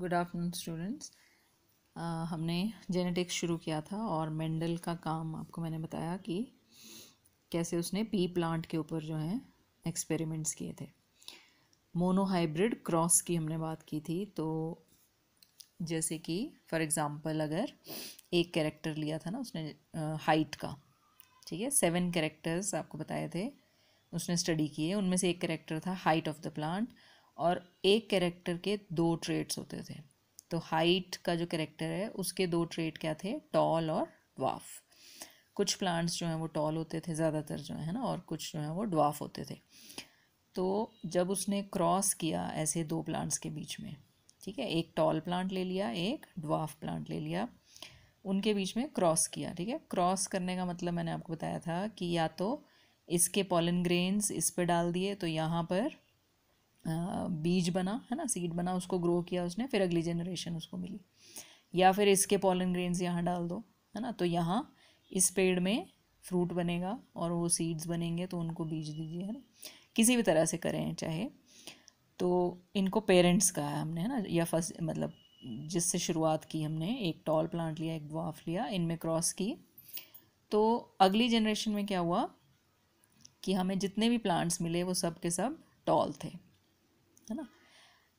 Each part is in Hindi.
गुड आफ्टरनून स्टूडेंट्स हमने जेनेटिक्स शुरू किया था और मेंडल का काम आपको मैंने बताया कि कैसे उसने पी प्लांट के ऊपर जो है एक्सपेरिमेंट्स किए थे मोनोहाइब्रिड क्रॉस की हमने बात की थी तो जैसे कि फॉर एग्ज़ाम्पल अगर एक कैरेक्टर लिया था ना उसने हाइट uh, का ठीक है सेवन कैरेक्टर्स आपको बताए थे उसने स्टडी किए उनमें से एक कैरेक्टर था हाइट ऑफ द प्लांट और एक कैरेक्टर के दो ट्रेड्स होते थे तो हाइट का जो कैरेक्टर है उसके दो ट्रेड क्या थे टॉल और ड्वाफ कुछ प्लांट्स जो हैं वो टॉल होते थे ज़्यादातर जो है ना और कुछ जो हैं वो ड्वाफ होते थे तो जब उसने क्रॉस किया ऐसे दो प्लांट्स के बीच में ठीक है एक टॉल प्लांट ले लिया एक ड्वाफ प्लांट ले लिया उनके बीच में क्रॉस किया ठीक है क्रॉस करने का मतलब मैंने आपको बताया था कि या तो इसके पॉलन ग्रेन्स इस पर डाल दिए तो यहाँ पर बीज बना है ना सीड बना उसको ग्रो किया उसने फिर अगली जनरेशन उसको मिली या फिर इसके पॉलन ग्रेन्स यहाँ डाल दो है ना तो यहाँ इस पेड़ में फ्रूट बनेगा और वो सीड्स बनेंगे तो उनको बीज दीजिए है ना किसी भी तरह से करें चाहे तो इनको पेरेंट्स कहा है हमने है ना या फर्स्ट मतलब जिससे शुरुआत की हमने एक टॉल प्लांट लिया एक ड्वाफ लिया इनमें क्रॉस की तो अगली जनरेशन में क्या हुआ कि हमें जितने भी प्लांट्स मिले वो सब के सब टॉल थे है ना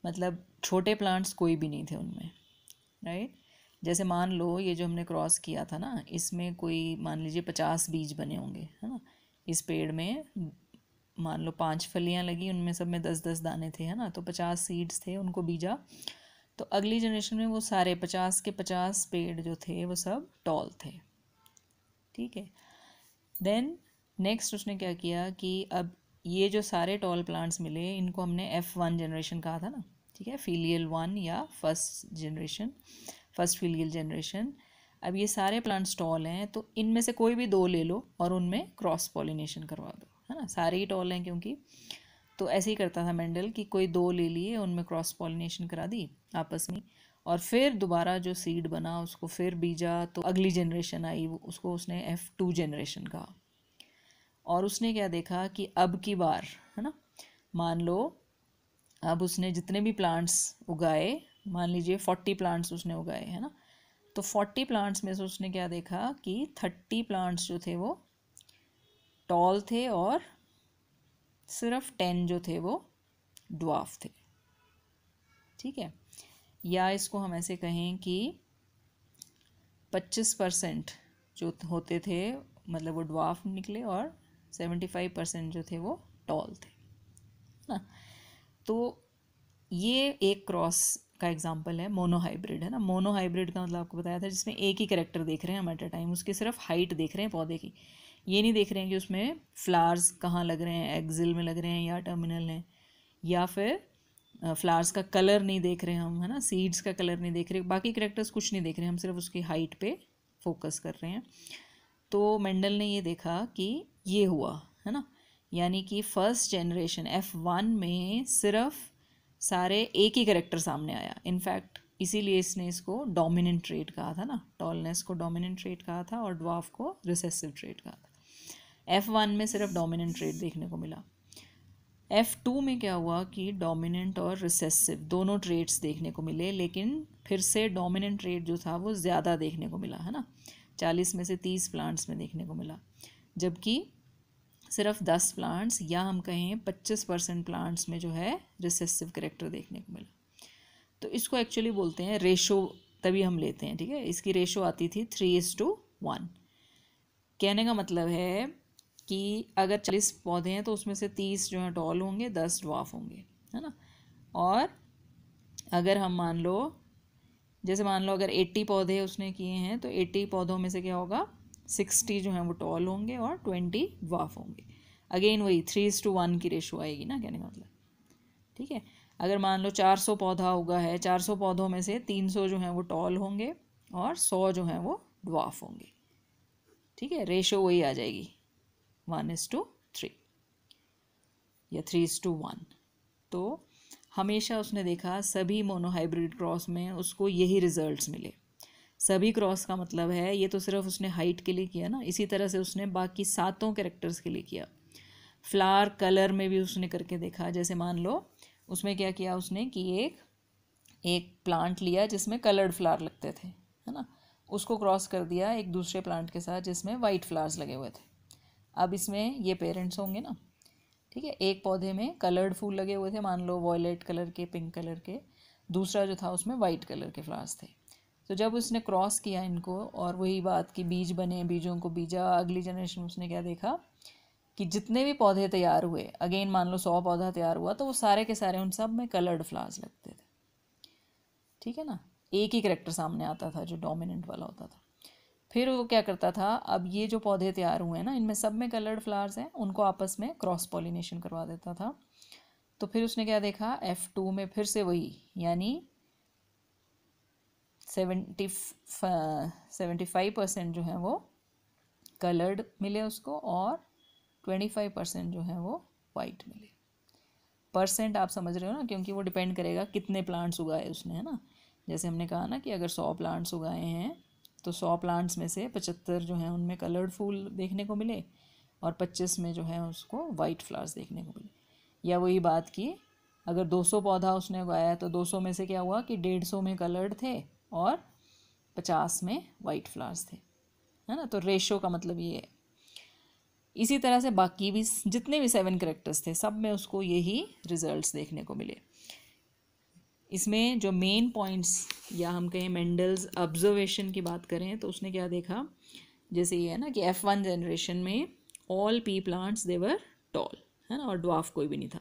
मतलब छोटे प्लांट्स कोई भी नहीं थे उनमें राइट जैसे मान लो ये जो हमने क्रॉस किया था ना इसमें कोई मान लीजिए पचास बीज बने होंगे है ना इस पेड़ में मान लो पांच फलियां लगी उनमें सब में दस दस दाने थे है ना तो पचास सीड्स थे उनको बीजा तो अगली जनरेशन में वो सारे पचास के पचास पेड़ जो थे वो सब टॉल थे ठीक है देन नेक्स्ट उसने क्या किया कि अब ये जो सारे टॉल प्लांट्स मिले इनको हमने एफ़ वन जनरेशन कहा था ना ठीक है फीलियल वन या first generation first filial generation अब ये सारे प्लांट्स टॉल हैं तो इनमें से कोई भी दो ले लो और उनमें क्रॉस पॉलिनेशन करवा दो है ना सारे ही टॉल हैं क्योंकि तो ऐसे ही करता था मेंडल कि कोई दो ले लिए उनमें क्रॉस पॉलिनेशन करा दी आपस में और फिर दोबारा जो सीड बना उसको फिर बीजा तो अगली जनरेशन आई वो उसको उसने एफ़ टू जनरेशन कहा और उसने क्या देखा कि अब की बार है ना मान लो अब उसने जितने भी प्लांट्स उगाए मान लीजिए फोर्टी प्लांट्स उसने उगाए है ना तो फोर्टी प्लांट्स में से उसने क्या देखा कि थर्टी प्लांट्स जो थे वो टॉल थे और सिर्फ टेन जो थे वो डॉफ थे ठीक है या इसको हम ऐसे कहें कि पच्चीस परसेंट जो होते थे मतलब वो डॉफ निकले और सेवेंटी फाइव परसेंट जो थे वो टॉल थे ना तो ये एक क्रॉस का एग्जाम्पल है मोनोहाइब्रिड है ना मोनोहाइब्रिड का मतलब आपको बताया था जिसमें एक ही करेक्टर देख रहे हैं हम एट अ टाइम उसकी सिर्फ हाइट देख रहे हैं पौधे की ये नहीं देख रहे हैं कि उसमें फ्लावर्स कहाँ लग रहे हैं एक्जिल में लग रहे हैं या टर्मिनल हैं या फिर फ्लावर्स का कलर नहीं देख रहे हम है ना सीड्स का कलर नहीं देख रहे बाकी करेक्टर्स कुछ नहीं देख रहे हम सिर्फ उसकी हाइट पे फोकस कर रहे हैं तो मेंडल ने ये देखा कि ये हुआ है ना यानी कि फर्स्ट जनरेशन एफ वन में सिर्फ सारे एक ही करेक्टर सामने आया इनफैक्ट इसीलिए इसने इसको डोमिनेंट ट्रेड कहा था ना टॉलनेस को डोमिनेंट ट्रेड कहा था और ड्वाफ को रिसेसिव ट्रेड कहा था एफ़ वन में सिर्फ डोमिनेंट ट्रेड देखने को मिला एफ़ टू में क्या हुआ कि डोमिनेंट और रिसेसिव दोनों ट्रेड्स देखने को मिले लेकिन फिर से डोमिनेंट ट्रेड जो था वो ज़्यादा देखने को मिला है ना चालीस में से तीस प्लांट्स में देखने को मिला जबकि सिर्फ दस प्लांट्स या हम कहें पच्चीस परसेंट प्लांट्स में जो है रिसेसिव करेक्टर देखने को मिला तो इसको एक्चुअली बोलते हैं रेशो तभी हम लेते हैं ठीक है इसकी रेशो आती थी थ्री इज टू वन कहने का मतलब है कि अगर चालीस पौधे हैं तो उसमें से तीस जो हैं टॉल होंगे दस डॉफ होंगे है ना और अगर हम मान लो जैसे मान लो अगर एट्टी पौधे उसने किए हैं तो एट्टी पौधों में से क्या होगा सिक्सटी जो हैं वो टॉल होंगे और ट्वेंटी वाफ होंगे अगेन वही थ्री इज टू वन की रेशो आएगी ना कहने का मतलब ठीक है अगर मान लो चार सौ पौधा होगा है चार सौ पौधों में से तीन सौ जो हैं वो टॉल होंगे और सौ जो हैं वो डॉफ होंगे ठीक है रेशो वही आ जाएगी वन इज़ टू थ्री या थ्री इज़ टू वन तो हमेशा उसने देखा सभी मोनोहाइब्रिड क्रॉस में उसको यही रिजल्ट्स मिले सभी क्रॉस का मतलब है ये तो सिर्फ उसने हाइट के लिए किया ना इसी तरह से उसने बाकी सातों कैरेक्टर्स के लिए किया फ्लावर कलर में भी उसने करके देखा जैसे मान लो उसमें क्या किया उसने कि एक एक प्लांट लिया जिसमें कलर्ड फ्लावर लगते थे है ना उसको क्रॉस कर दिया एक दूसरे प्लांट के साथ जिसमें वाइट फ्लावर्स लगे हुए थे अब इसमें ये पेरेंट्स होंगे ना ठीक है एक पौधे में कलर्ड फूल लगे हुए थे मान लो वॉयलेट कलर के पिंक कलर के दूसरा जो था उसमें वाइट कलर के फ्लावर्स थे तो जब उसने क्रॉस किया इनको और वही बात कि बीज बने बीजों को बीजा अगली जनरेशन में उसने क्या देखा कि जितने भी पौधे तैयार हुए अगेन मान लो सौ पौधा तैयार हुआ तो वो सारे के सारे उन सब में कलर्ड फ्लावर्स लगते थे ठीक है ना एक ही करेक्टर सामने आता था जो डोमिनेंट वाला होता था फिर वो क्या करता था अब ये जो पौधे तैयार हुए हैं ना इनमें सब में कलर्ड फ्लावर्स हैं उनको आपस में क्रॉस पॉलिनेशन करवा देता था तो फिर उसने क्या देखा एफ़ टू में फिर से वही यानी सेवेंटी सेवेंटी फाइव परसेंट जो है वो कलर्ड मिले उसको और ट्वेंटी फाइव परसेंट जो है वो वाइट मिले परसेंट आप समझ रहे हो ना क्योंकि वो डिपेंड करेगा कितने प्लांट्स उगाए उसने है ना जैसे हमने कहा ना कि अगर सौ प्लांट्स उगाए हैं तो सौ प्लांट्स में से पचहत्तर जो हैं उनमें कलर्ड फूल देखने को मिले और पच्चीस में जो है उसको वाइट फ्लावर्स देखने को मिले या वही बात की अगर दो सौ पौधा उसने उगाया तो दो सौ में से क्या हुआ कि डेढ़ सौ में कलर्ड थे और पचास में वाइट फ्लावर्स थे है ना तो रेशो का मतलब ये है इसी तरह से बाकी भी जितने भी सेवन करेक्टर्स थे सब में उसको यही रिजल्ट देखने को मिले इसमें जो मेन पॉइंट्स या हम कहें मेंडल्स ऑब्जर्वेशन की बात करें तो उसने क्या देखा जैसे ये है ना कि एफ़ वन जनरेशन में all pea plants they were tall है ना और ड्वाफ कोई भी नहीं था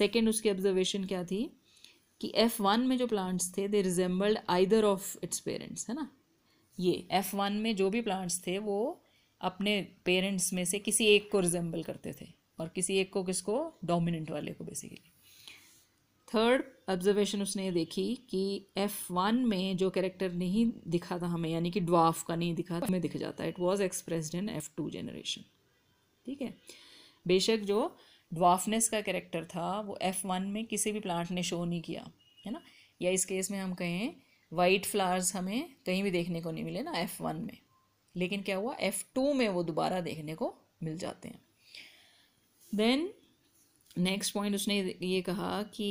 सेकेंड उसकी ऑब्जर्वेशन क्या थी कि एफ़ वन में जो प्लांट्स थे they resembled either of its parents है ना ये एफ़ वन में जो भी प्लांट्स थे वो अपने पेरेंट्स में से किसी एक को रिजेंबल करते थे और किसी एक को किसको डोमिनेंट वाले को बेसिकली थर्ड ऑब्जर्वेशन उसने देखी कि एफ़ वन में जो कैरेक्टर नहीं दिखा था हमें यानी कि ड्वाफ का नहीं दिखा था हमें दिख जाता है it was expressed in F two generation ठीक है बेशक जो ड्वाफनेस का कैरेक्टर था वो एफ़ वन में किसी भी प्लांट ने शो नहीं किया है ना या इस केस में हम कहें वाइट फ्लावर्स हमें कहीं भी देखने को नहीं मिले ना एफ़ वन में लेकिन क्या हुआ एफ़ टू में वो दोबारा देखने को मिल जाते हैं देन नेक्स्ट पॉइंट उसने ये कहा कि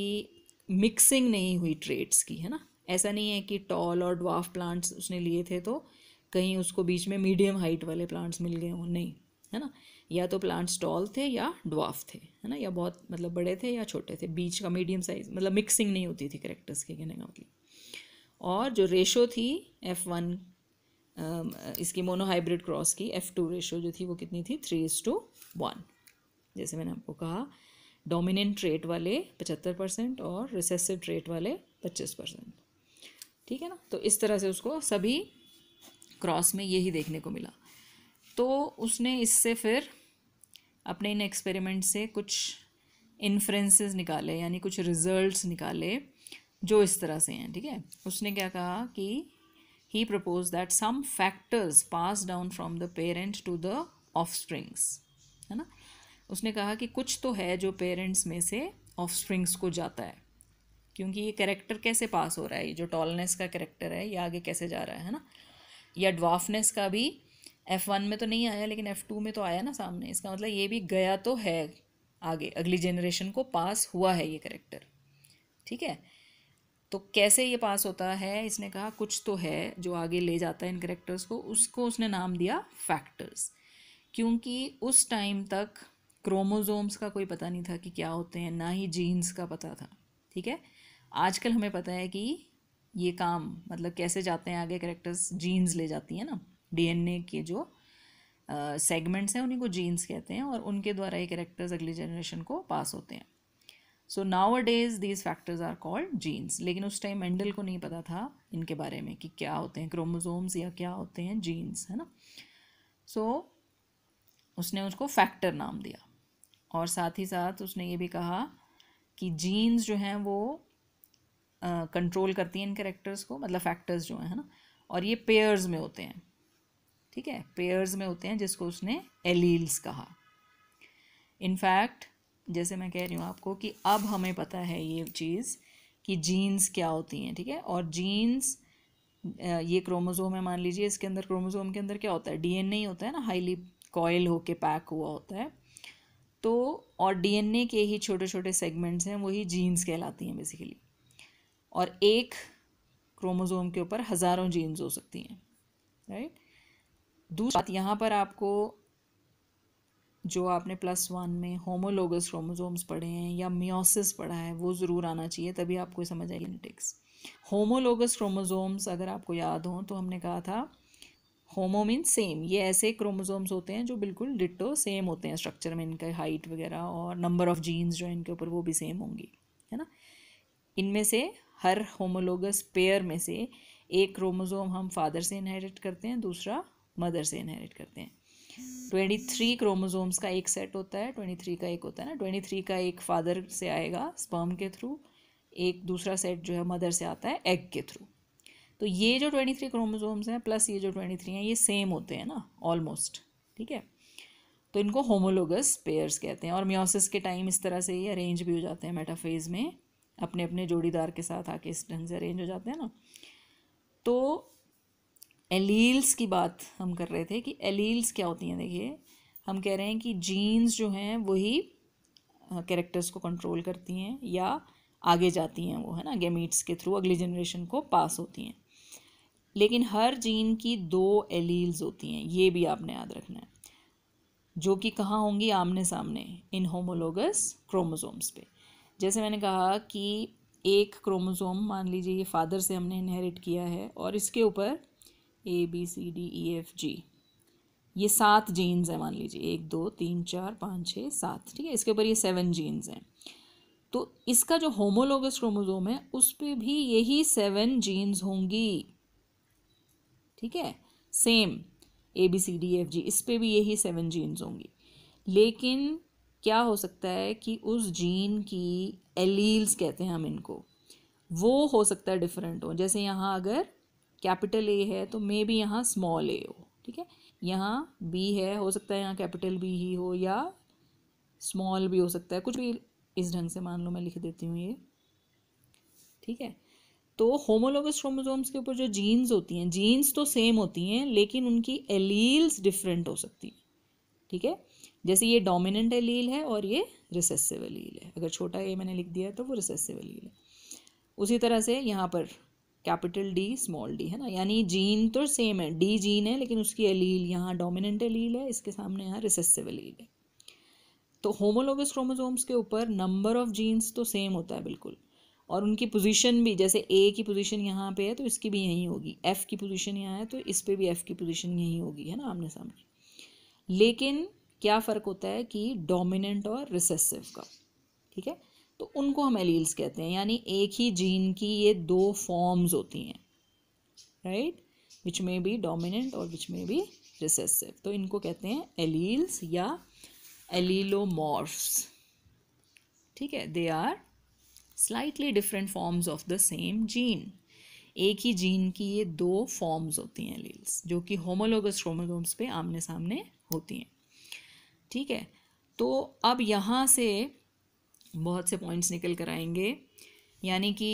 मिक्सिंग नहीं हुई ट्रेड्स की है ना ऐसा नहीं है कि टॉल और ड्वाफ प्लांट्स उसने लिए थे तो कहीं उसको बीच में मीडियम हाइट वाले प्लांट्स मिल गए हों नहीं है ना या तो प्लांट्स टॉल थे या ड्वाफ थे है ना या बहुत मतलब बड़े थे या छोटे थे बीच का मीडियम साइज मतलब मिक्सिंग नहीं होती थी करेक्टर्स के कहने का मतलब और जो रेशो थी एफ़ वन इसकी मोनोहाइब्रिड क्रॉस की एफ़ टू रेशो जो थी वो कितनी थी थ्री इज टू वन जैसे मैंने आपको कहा डोमिनेंट रेट वाले पचहत्तर परसेंट और रिसेसिव ट्रेट वाले पच्चीस परसेंट ठीक है ना तो इस तरह से उसको सभी क्रॉस में यही देखने को मिला तो उसने इससे फिर अपने इन एक्सपेरिमेंट से कुछ इन्फ्रेंसेस निकाले यानी कुछ रिजल्ट्स निकाले जो इस तरह से हैं ठीक है उसने क्या कहा कि he propose that some factors pass down from the parent to the off है ना उसने कहा कि कुछ तो है जो पेरेंट्स में से ऑफस्प्रिंग्स को जाता है क्योंकि ये कैरेक्टर कैसे पास हो रहा है ये जो टॉलनेस का कैरेक्टर है ये आगे कैसे जा रहा है ना या ड्वाफनेस का भी एफ़ वन में तो नहीं आया लेकिन एफ़ टू में तो आया ना सामने इसका मतलब ये भी गया तो है आगे अगली जनरेशन को पास हुआ है ये करेक्टर ठीक है तो कैसे ये पास होता है इसने कहा कुछ तो है जो आगे ले जाता है इन करेक्टर्स को उसको उसने नाम दिया फैक्टर्स क्योंकि उस टाइम तक क्रोमोज़ोम्स का कोई पता नहीं था कि क्या होते हैं ना ही जीन्स का पता था ठीक है आजकल हमें पता है कि ये काम मतलब कैसे जाते हैं आगे करेक्टर्स जीन्स ले जाती है ना डीएनए के जो सेगमेंट्स uh, हैं उन्हीं को जीन्स कहते हैं और उनके द्वारा ये करेक्टर्स अगली जनरेशन को पास होते हैं so nowadays these factors are called genes लेकिन उस टाइम मेंडल को नहीं पता था इनके बारे में कि क्या होते हैं क्रोमोजोम्स या क्या होते हैं जीन्स है ना सो so, उसने उसको फैक्टर नाम दिया और साथ ही साथ उसने ये भी कहा कि जीन्स जो हैं वो कंट्रोल uh, करती हैं इन करेक्टर्स को मतलब फैक्टर्स जो हैं ना और ये पेयर्स में होते हैं ठीक है पेयर्स में होते हैं जिसको उसने एलील्स कहा इनफैक्ट जैसे मैं कह रही हूँ आपको कि अब हमें पता है ये चीज़ कि जीन्स क्या होती हैं ठीक है थीके? और जीन्स ये क्रोमोजोम है मान लीजिए इसके अंदर क्रोमोजोम के अंदर क्या होता है डीएनए ही होता है ना हाईली कॉयल होके पैक हुआ होता है तो और डीएनए के ही छोटे छोटे सेगमेंट्स हैं वही जीन्स कहलाती हैं बेसिकली और एक क्रोमोज़ोम के ऊपर हज़ारों जीन्स हो सकती हैं राइट दूसरी बात यहाँ पर आपको जो आपने प्लस वन में होमोलोगस क्रोमोसोम्स पढ़े हैं या मियोसिस पढ़ा है वो ज़रूर आना चाहिए तभी आपको समझ आएगी जेनेटिक्स होमोलोगस क्रोमोसोम्स अगर आपको याद हो तो हमने कहा था होमो मीन सेम ये ऐसे क्रोमोसोम्स होते हैं जो बिल्कुल डिटो सेम होते हैं स्ट्रक्चर में इनका हाइट वगैरह और नंबर ऑफ जीन्स जो इनके ऊपर वो भी सेम होंगी है ना इनमें से हर होमोलोगस पेयर में से एक क्रोमोसोम हम फादर से इनहेरिट करते हैं दूसरा मदर से इनहेरिट करते हैं ट्वेंटी थ्री क्रोमोजोम्स का एक सेट होता है ट्वेंटी थ्री का एक होता है ना ट्वेंटी थ्री का एक फादर से आएगा स्पर्म के थ्रू एक दूसरा सेट जो है मदर से आता है एग के थ्रू तो ये जो ट्वेंटी थ्री क्रोमोजोम्स हैं प्लस ये जो ट्वेंटी थ्री हैं ये सेम होते हैं ना ऑलमोस्ट ठीक है तो इनको होमोलोगस पेयर्स कहते हैं और म्योसिस के टाइम इस तरह से ये अरेंज भी हो जाते हैं मेटाफेज में अपने अपने जोड़ीदार के साथ आके इस ढंग से अरेंज हो जाते हैं ना तो एलील्स की बात हम कर रहे थे कि एलील्स क्या होती हैं देखिए हम कह रहे हैं कि जीन्स जो हैं वही कैरेक्टर्स को कंट्रोल करती हैं या आगे जाती हैं वो है ना गेमीट्स के थ्रू अगली जनरेशन को पास होती हैं लेकिन हर जीन की दो एलील्स होती हैं ये भी आपने याद रखना है जो कि कहाँ होंगी आमने सामने इन होमोलोगस क्रोमोसोम्स पे जैसे मैंने कहा कि एक क्रोमोसोम मान लीजिए ये फादर से हमने इनहेरिट किया है और इसके ऊपर A B C D E F G ये सात जीन्स हैं मान लीजिए एक दो तीन चार पाँच छः सात ठीक है इसके ऊपर ये सेवन जीन्स हैं तो इसका जो होमोलोगस क्रोमोजोम है उस पर भी यही सेवन जीन्स होंगी ठीक है same A B C D F G इस पर भी यही सेवन जीन्स होंगी लेकिन क्या हो सकता है कि उस जीन की एलील्स कहते हैं हम इनको वो हो सकता है डिफरेंट हो जैसे यहाँ अगर कैपिटल ए है तो मे भी यहाँ स्मॉल ए हो ठीक है यहाँ बी है हो सकता है यहाँ कैपिटल बी ही हो या स्मॉल भी हो सकता है कुछ भी इस ढंग से मान लो मैं लिख देती हूँ ये ठीक है तो होमोलोगस क्रोमोजोम्स के ऊपर जो जीन्स होती हैं जीन्स तो सेम होती हैं लेकिन उनकी एलील्स डिफरेंट हो सकती हैं ठीक है जैसे ये डोमिनेंट एलील है और ये रिसेसिव एलील है अगर छोटा ए मैंने लिख दिया है तो वो रिसेसिव एलील है उसी तरह से यहाँ पर कैपिटल डी स्मॉल डी है ना यानी जीन तो सेम है डी जीन है लेकिन उसकी एलील यहाँ डोमिनेंट एलील है इसके सामने यहाँ रिसेसिव एलील है तो होमोलोगस क्रोमोजोम्स के ऊपर नंबर ऑफ जीन्स तो सेम होता है बिल्कुल और उनकी पोजीशन भी जैसे ए की पोजीशन यहाँ पे है तो इसकी भी यहीं होगी एफ़ की पोजीशन यहाँ है तो इस पर भी एफ़ की पोजीशन यहीं होगी है ना आमने सामने लेकिन क्या फ़र्क होता है कि डोमिनेंट और रिसेसिव का ठीक है तो उनको हम एलील्स कहते हैं यानी एक ही जीन की ये दो फॉर्म्स होती हैं राइट विच में बी डोमिनेंट और विच में बी रिसेसिव तो इनको कहते हैं एलील्स या एलिलोमॉर्फ्स ठीक है they are slightly different forms of the same gene एक ही जीन की ये दो फॉर्म्स होती हैं लील्स जो कि होमोलोगस क्रोमोसोम्स पे आमने सामने होती हैं ठीक है तो अब यहाँ से बहुत से पॉइंट्स निकल कर आएंगे यानी कि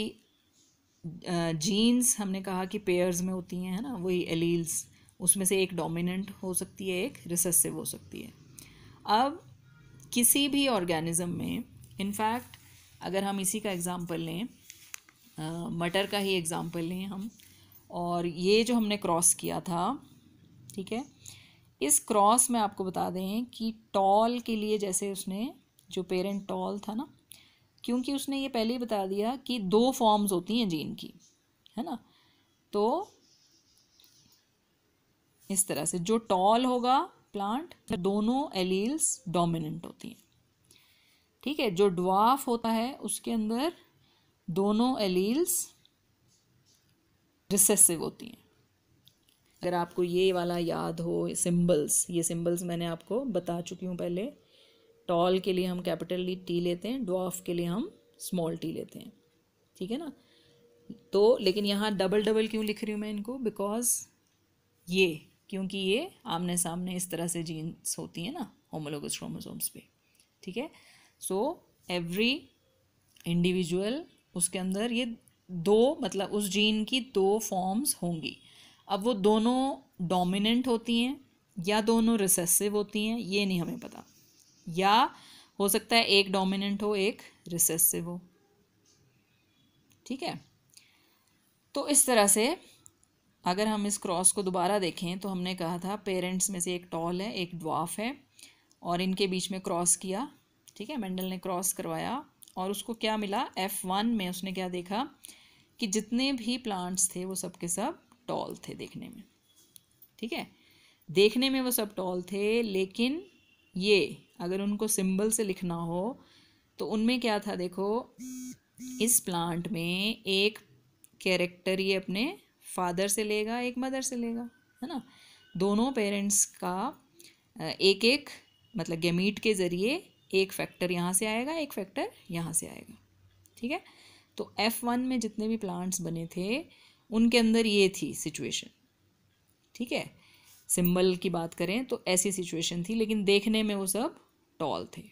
जीन्स हमने कहा कि पेयर्स में होती हैं है ना वही एलील्स उसमें से एक डोमिनेंट हो सकती है एक रिसेसिव हो सकती है अब किसी भी ऑर्गेनिज्म में इनफैक्ट अगर हम इसी का एग्ज़ाम्पल लें मटर का ही एग्ज़ाम्पल लें हम और ये जो हमने क्रॉस किया था ठीक है इस क्रॉस में आपको बता दें कि टॉल के लिए जैसे उसने जो पेरेंट टॉल था ना क्योंकि उसने ये पहले ही बता दिया कि दो फॉर्म्स होती हैं जीन की है ना तो इस तरह से जो टॉल होगा प्लांट दोनों एलील्स डोमिनेंट होती हैं ठीक है जो ड्वाफ होता है उसके अंदर दोनों एलील्स रिसेसिव होती हैं अगर आपको ये वाला याद हो सिंबल्स ये सिंबल्स मैंने आपको बता चुकी हूँ पहले टॉल के लिए हम कैपिटल टी लेते हैं ड्वाफ के लिए हम स्मॉल टी लेते हैं ठीक है ना तो लेकिन यहाँ डबल डबल क्यों लिख रही हूँ मैं इनको बिकॉज ये क्योंकि ये आमने सामने इस तरह से जीन्स होती हैं ना होमोलोगस क्रोमोसोम्स पे ठीक है सो एवरी इंडिविजुअल उसके अंदर ये दो मतलब उस जीन की दो फॉर्म्स होंगी अब वो दोनों डोमिनेंट होती हैं या दोनों रिसेसिव होती हैं ये नहीं हमें पता या हो सकता है एक डोमिनेंट हो एक रिसेसिव हो ठीक है तो इस तरह से अगर हम इस क्रॉस को दोबारा देखें तो हमने कहा था पेरेंट्स में से एक टॉल है एक ड्वाफ है और इनके बीच में क्रॉस किया ठीक है मेंडल ने क्रॉस करवाया और उसको क्या मिला एफ़ वन में उसने क्या देखा कि जितने भी प्लांट्स थे वो सब के सब टॉल थे देखने में ठीक है देखने में वो सब टॉल थे लेकिन ये अगर उनको सिंबल से लिखना हो तो उनमें क्या था देखो इस प्लांट में एक कैरेक्टर ये अपने फादर से लेगा एक मदर से लेगा है ना दोनों पेरेंट्स का एक एक मतलब गेमीट के ज़रिए एक फैक्टर यहाँ से आएगा एक फैक्टर यहाँ से आएगा ठीक है तो एफ़ वन में जितने भी प्लांट्स बने थे उनके अंदर ये थी सिचुएशन ठीक है सिंबल की बात करें तो ऐसी सिचुएशन थी लेकिन देखने में वो सब टॉल थे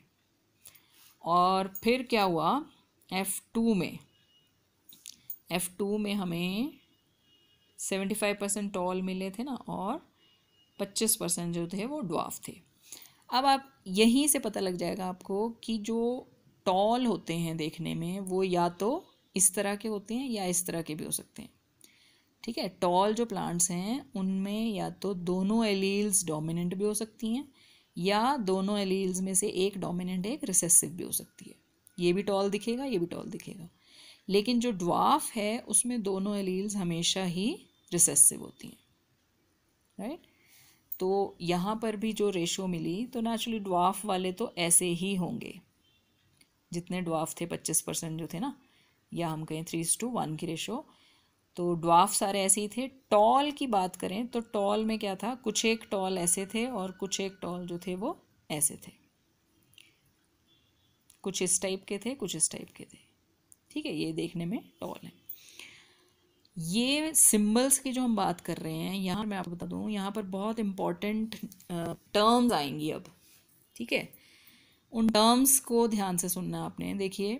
और फिर क्या हुआ एफ़ टू में एफ़ टू में हमें सेवेंटी फाइव परसेंट टॉल मिले थे ना और पच्चीस परसेंट जो थे वो ड्वाफ थे अब आप यहीं से पता लग जाएगा आपको कि जो टॉल होते हैं देखने में वो या तो इस तरह के होते हैं या इस तरह के भी हो सकते हैं ठीक है टॉल जो प्लांट्स हैं उनमें या तो दोनों एलील्स डोमिनेंट भी हो सकती हैं या दोनों एलील्स में से एक डोमिनेंट एक रिसेसिव भी हो सकती है ये भी टॉल दिखेगा ये भी टॉल दिखेगा लेकिन जो ड्वाफ है उसमें दोनों एलील्स हमेशा ही रिसेसिव होती हैं राइट तो यहाँ पर भी जो रेशो मिली तो नेचुरली ड्वाफ वाले तो ऐसे ही होंगे जितने ड्वाफ थे पच्चीस परसेंट जो थे ना या हम कहें थ्री टू वन की रेशो तो ड्वाफ सारे ऐसे ही थे टॉल की बात करें तो टॉल में क्या था कुछ एक टॉल ऐसे थे और कुछ एक टॉल जो थे वो ऐसे थे कुछ इस टाइप के थे कुछ इस टाइप के थे ठीक है ये देखने में टॉल है ये सिंबल्स की जो हम बात कर रहे हैं यहाँ मैं आपको बता दूँ यहाँ पर बहुत इम्पॉर्टेंट टर्म्स आएंगी अब ठीक है उन टर्म्स को ध्यान से सुनना आपने देखिए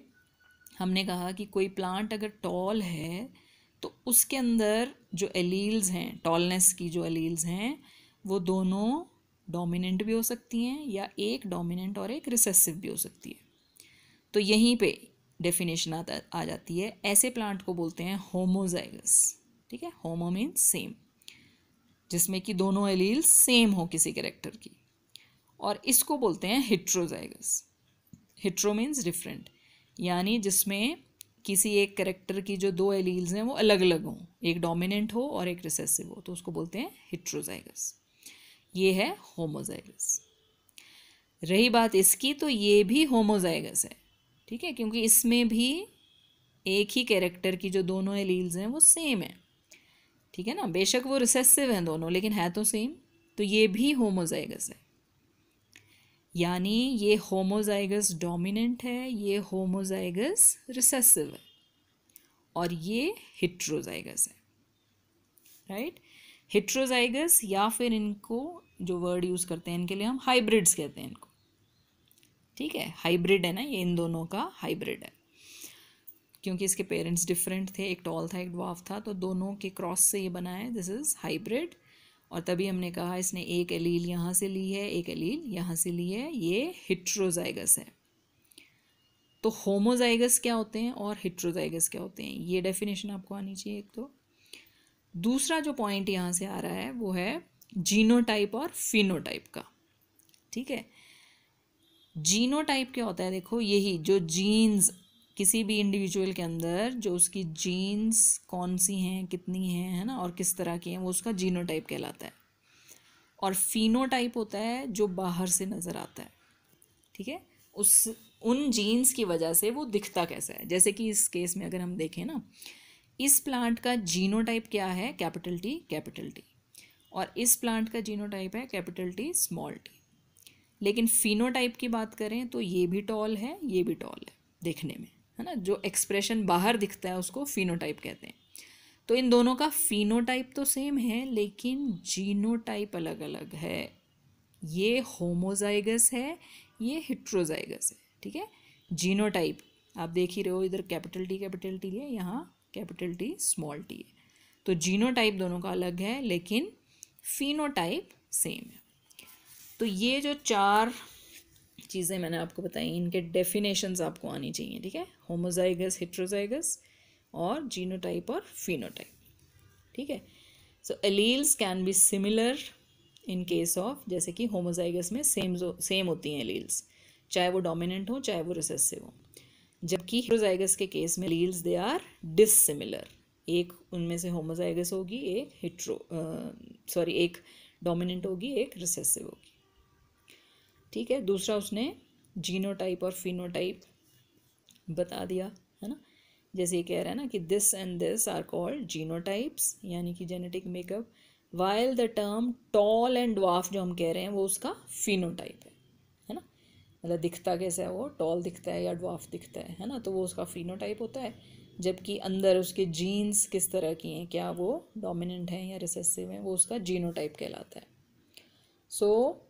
हमने कहा कि कोई प्लांट अगर टॉल है तो उसके अंदर जो एलील्स हैं टॉलनेस की जो एलील्स हैं वो दोनों डोमिनेंट भी हो सकती हैं या एक डोमिनेंट और एक रिसेसिव भी हो सकती है तो यहीं पे डेफिनेशन आता आ जाती है ऐसे प्लांट को बोलते हैं होमोजाइगस ठीक है होमो मीन सेम जिसमें कि दोनों एलील सेम हो किसी करेक्टर की और इसको बोलते हैं हिट्रोजाइगस हिट्रो मीन्स डिफरेंट यानी जिसमें किसी एक करेक्टर की जो दो एलील्स हैं वो अलग अलग हों एक डोमिनेंट हो और एक रिसेसिव हो तो उसको बोलते हैं हिट्रोजाइगस ये है होमोजाइगस रही बात इसकी तो ये भी होमोजाइगस है ठीक है क्योंकि इसमें भी एक ही कैरेक्टर की जो दोनों एलील्स हैं वो सेम है ठीक है ना बेशक वो रिसेसिव हैं दोनों लेकिन है तो सेम तो ये भी होमोजाइगस है यानी ये होमोजाइगस डोमिनेंट है ये होमोजाइगस रिसेसिव है और ये हिट्रोजाइगस है राइट right? हिट्रोजाइगस या फिर इनको जो वर्ड यूज़ करते हैं इनके लिए हम हाइब्रिड्स कहते हैं इनको ठीक है हाइब्रिड है ना ये इन दोनों का हाइब्रिड है क्योंकि इसके पेरेंट्स डिफरेंट थे एक टॉल था एक डॉफ था तो दोनों के क्रॉस से ये बना है दिस इज़ हाइब्रिड और तभी हमने कहा इसने एक एलील यहाँ से ली है एक एलील यहाँ से ली है ये हिट्रोजाइगस है तो होमोजाइगस क्या होते हैं और हिट्रोजाइगस क्या होते हैं ये डेफिनेशन आपको आनी चाहिए एक तो दूसरा जो पॉइंट यहाँ से आ रहा है वो है जीनोटाइप और फिनोटाइप का ठीक है जीनो टाइप क्या होता है देखो यही जो जीन्स किसी भी इंडिविजुअल के अंदर जो उसकी जीन्स कौन सी हैं कितनी हैं है ना और किस तरह की हैं वो उसका जीनो टाइप कहलाता है और फिनो टाइप होता है जो बाहर से नज़र आता है ठीक है उस उन जीन्स की वजह से वो दिखता कैसा है जैसे कि इस केस में अगर हम देखें ना इस प्लांट का जीनो टाइप क्या है कैपिटल टी कैपिटल टी और इस प्लांट का जीनो टाइप है कैपिटल टी स्मॉल टी लेकिन फिनोटाइप की बात करें तो ये भी टॉल है ये भी टॉल है देखने में है ना जो एक्सप्रेशन बाहर दिखता है उसको फिनो कहते हैं तो इन दोनों का फिनो तो सेम है लेकिन जीनो अलग अलग है ये होमोजाइगस है ये हिट्रोजाइगस है ठीक है जीनो आप देख ही रहे हो इधर कैपिटल टी कैपिटल टी है यहाँ कैपिटल टी स्मॉल टी है तो जीनो दोनों का अलग है लेकिन फिनोटाइप सेम है तो ये जो चार चीज़ें मैंने आपको बताई इनके डेफिनेशंस आपको आनी चाहिए ठीक है होमोजाइगस हिट्रोजाइगस और जीनोटाइप और फिनोटाइप ठीक है so alleles can be similar in case of जैसे कि होमोजाइगस में सेम सेम होती हैं एलील्स चाहे वो डोमिनेंट हो चाहे वो रिसेसिव हो जबकि हिट्रोजाइगस के केस में एलील्स दे आर डिसिमिलर एक उनमें से होमोजाइगस होगी एक हिट्रो सॉरी एक डोमिनेंट होगी एक रिसेसिव होगी ठीक है दूसरा उसने जीनोटाइप और फिनोटाइप बता दिया है ना जैसे ये कह रहा है ना कि this and this are called genotypes यानी कि genetic makeup while the term tall and dwarf जो हम कह रहे हैं वो उसका फिनोटाइप है है ना मतलब दिखता कैसा है वो टॉल दिखता है या डॉफ दिखता है है ना तो वो उसका फिनोटाइप होता है जबकि अंदर उसके जीन्स किस तरह की हैं क्या वो डोमिनेंट हैं या रिसेसिव हैं वो उसका जीनोटाइप कहलाता है सो so,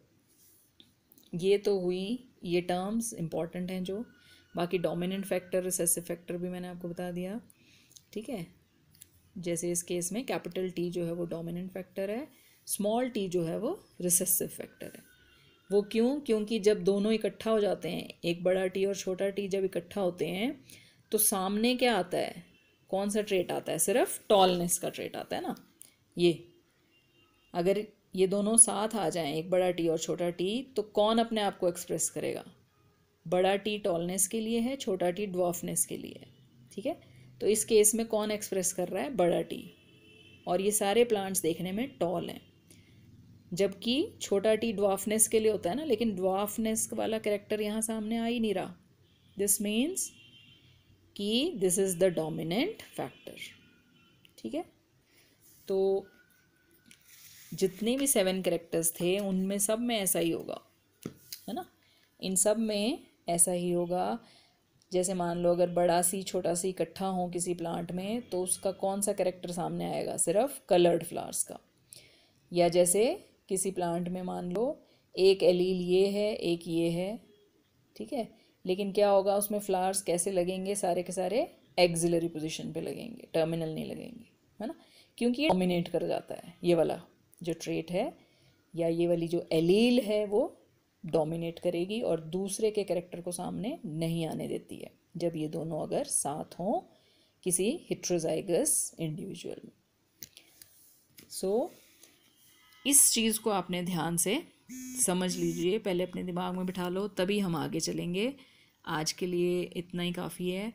ये तो हुई ये टर्म्स इम्पॉर्टेंट हैं जो बाकी डोमिनेंट फैक्टर रिसेसिव फैक्टर भी मैंने आपको बता दिया ठीक है जैसे इस केस में कैपिटल टी जो है वो डोमिनेंट फैक्टर है स्मॉल टी जो है वो रिसेसिव फैक्टर है वो क्यों क्योंकि जब दोनों इकट्ठा हो जाते हैं एक बड़ा टी और छोटा टी जब इकट्ठा होते हैं तो सामने क्या आता है कौन सा ट्रेट आता है सिर्फ टॉलनेस का ट्रेट आता है ना ये अगर ये दोनों साथ आ जाएं एक बड़ा टी और छोटा टी तो कौन अपने आप को एक्सप्रेस करेगा बड़ा टी टॉलनेस के लिए है छोटा टी ड्वाफनेस के लिए है ठीक है तो इस केस में कौन एक्सप्रेस कर रहा है बड़ा टी और ये सारे प्लांट्स देखने में टॉल हैं जबकि छोटा टी ड्वाफनेस के लिए होता है ना लेकिन ड्वाफनेस वाला करेक्टर यहाँ सामने आ ही नहीं रहा दिस मीन्स कि this is the dominant factor ठीक है तो जितने भी सेवन करेक्टर्स थे उनमें सब में ऐसा ही होगा है ना इन सब में ऐसा ही होगा जैसे मान लो अगर बड़ा सी छोटा सी इकट्ठा हो किसी प्लांट में तो उसका कौन सा करेक्टर सामने आएगा सिर्फ कलर्ड फ्लावर्स का या जैसे किसी प्लांट में मान लो एक एलील ये है एक ये है ठीक है लेकिन क्या होगा उसमें फ्लावर्स कैसे लगेंगे सारे के सारे एग्जिलरी पोजिशन पे लगेंगे टर्मिनल नहीं लगेंगे है ना क्योंकि ये डोमिनेट कर जाता है ये वाला जो ट्रेट है या ये वाली जो एलील है वो डोमिनेट करेगी और दूसरे के करेक्टर को सामने नहीं आने देती है जब ये दोनों अगर साथ हों किसी हिट्रोजाइगस इंडिविजुअल में सो so, इस चीज़ को आपने ध्यान से समझ लीजिए पहले अपने दिमाग में बिठा लो तभी हम आगे चलेंगे आज के लिए इतना ही काफ़ी है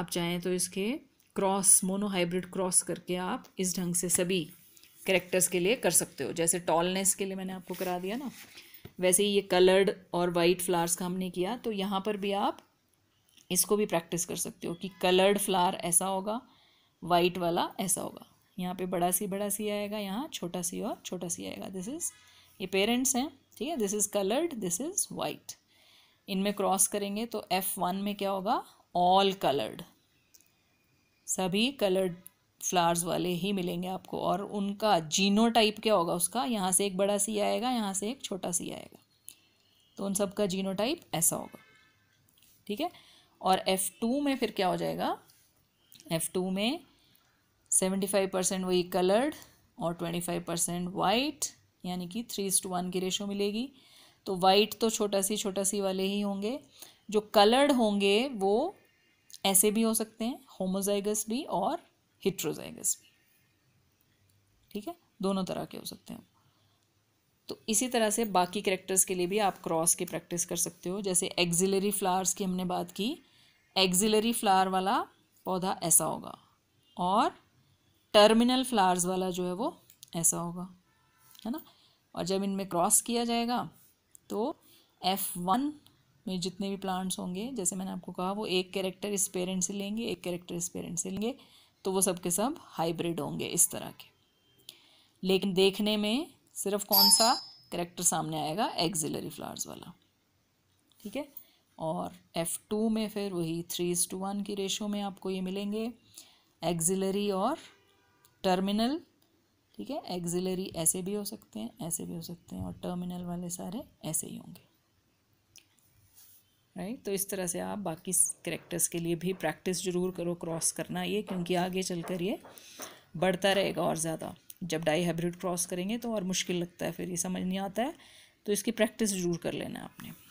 आप चाहें तो इसके क्रॉस मोनोहाइब्रिड क्रॉस करके आप इस ढंग से सभी करेक्टर्स के लिए कर सकते हो जैसे टॉलनेस के लिए मैंने आपको करा दिया ना वैसे ही ये कलर्ड और वाइट फ्लावर्स का हमने किया तो यहाँ पर भी आप इसको भी प्रैक्टिस कर सकते हो कि कलर्ड फ्लावर ऐसा होगा वाइट वाला ऐसा होगा यहाँ पे बड़ा सी बड़ा सी आएगा यहाँ छोटा सी और छोटा सी आएगा दिस इज़ ये पेरेंट्स हैं ठीक है this is coloured this is white इनमें क्रॉस करेंगे तो एफ़ वन में क्या होगा ऑल कलर्ड सभी कलर्ड फ्लावर्स वाले ही मिलेंगे आपको और उनका जीनो टाइप क्या होगा उसका यहाँ से एक बड़ा सी आएगा यहाँ से एक छोटा सी आएगा तो उन सब का जीनो टाइप ऐसा होगा ठीक है और एफ़ टू में फिर क्या हो जाएगा एफ़ टू में सेवेंटी फाइव परसेंट वही कलर्ड और ट्वेंटी फाइव परसेंट वाइट यानी कि थ्री टू वन की रेशो मिलेगी तो वाइट तो छोटा सी छोटा सी वाले ही होंगे जो कलर्ड होंगे वो ऐसे भी हो सकते हैं होमोजाइगस भी और हिट्रोजाइगस भी ठीक है दोनों तरह के हो सकते हैं तो इसी तरह से बाकी करेक्टर्स के लिए भी आप क्रॉस की प्रैक्टिस कर सकते हो जैसे एक्जिलरी फ्लावर्स की हमने बात की एक्जिलरी फ्लावर वाला पौधा ऐसा होगा और टर्मिनल फ्लावर्स वाला जो है वो ऐसा होगा है ना और जब इनमें क्रॉस किया जाएगा तो एफ़ वन में जितने भी प्लांट्स होंगे जैसे मैंने आपको कहा वो एक कैरेक्टर इस पेरेंट से लेंगे एक कैरेक्टर इस पेरेंट से लेंगे तो वो सब के सब हाइब्रिड होंगे इस तरह के लेकिन देखने में सिर्फ कौन सा करेक्टर सामने आएगा एग्जिलरी फ्लावर्स वाला ठीक है और एफ़ टू में फिर वही थ्री इज टू वन की रेशो में आपको ये मिलेंगे एग्जिलरी और टर्मिनल ठीक है एग्जिलरी ऐसे भी हो सकते हैं ऐसे भी हो सकते हैं और टर्मिनल वाले सारे ऐसे ही होंगे राइट तो इस तरह से आप बाकी करेक्टर्स के लिए भी प्रैक्टिस जरूर करो क्रॉस करना ये क्योंकि आगे चलकर ये बढ़ता रहेगा और ज़्यादा जब डाई हाइब्रिड क्रॉस करेंगे तो और मुश्किल लगता है फिर ये समझ नहीं आता है तो इसकी प्रैक्टिस जरूर कर लेना आपने